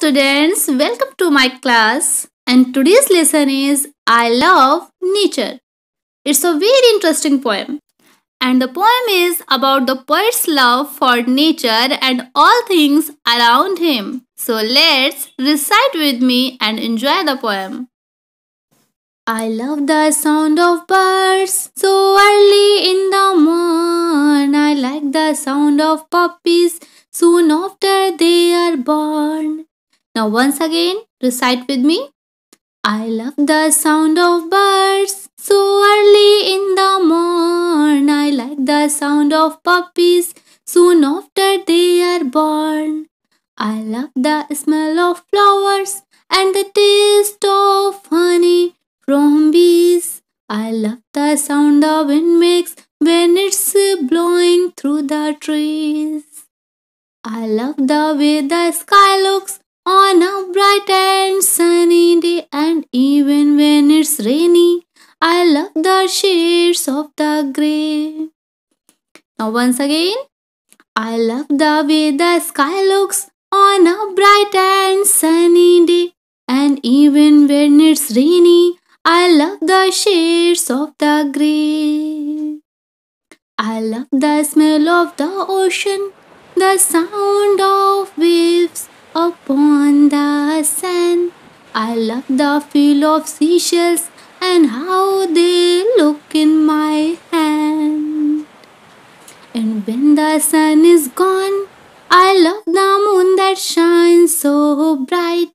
students, welcome to my class and today's lesson is I Love Nature. It's a very interesting poem and the poem is about the poet's love for nature and all things around him. So let's recite with me and enjoy the poem. I love the sound of birds so early in the morn. I like the sound of puppies soon after they are born. Now once again recite with me. I love the sound of birds so early in the morn. I like the sound of puppies soon after they are born. I love the smell of flowers and the taste of honey from bees. I love the sound the wind makes when it's blowing through the trees. I love the way the sky looks on a bright and sunny day, and even when it's rainy, I love the shades of the grey. Now, once again, I love the way the sky looks on a bright and sunny day, and even when it's rainy, I love the shades of the grey. I love the smell of the ocean, the sound of waves at the feel of seashells and how they look in my hand. And when the sun is gone, I love the moon that shines so bright.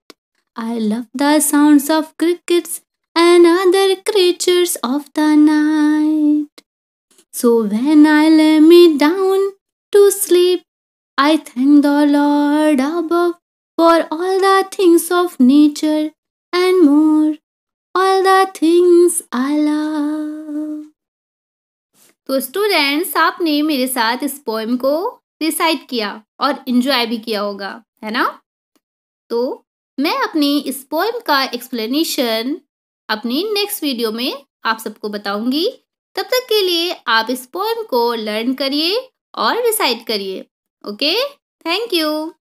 I love the sounds of crickets and other creatures of the night. So when I lay me down to sleep, I thank the Lord above for all the things of nature and more, all the things I love. तो students आपने मेरे साथ इस poem को recite किया और enjoy भी किया होगा है ना तो मैं अपनी इस पोएम का एक्सप्लेनेशन अपनी नेक्स्ट वीडियो में आप सबको बताऊंगी तब तक के लिए आप इस पोएम को लर्न करिए और रिसाइट करिए ओके थैंक यू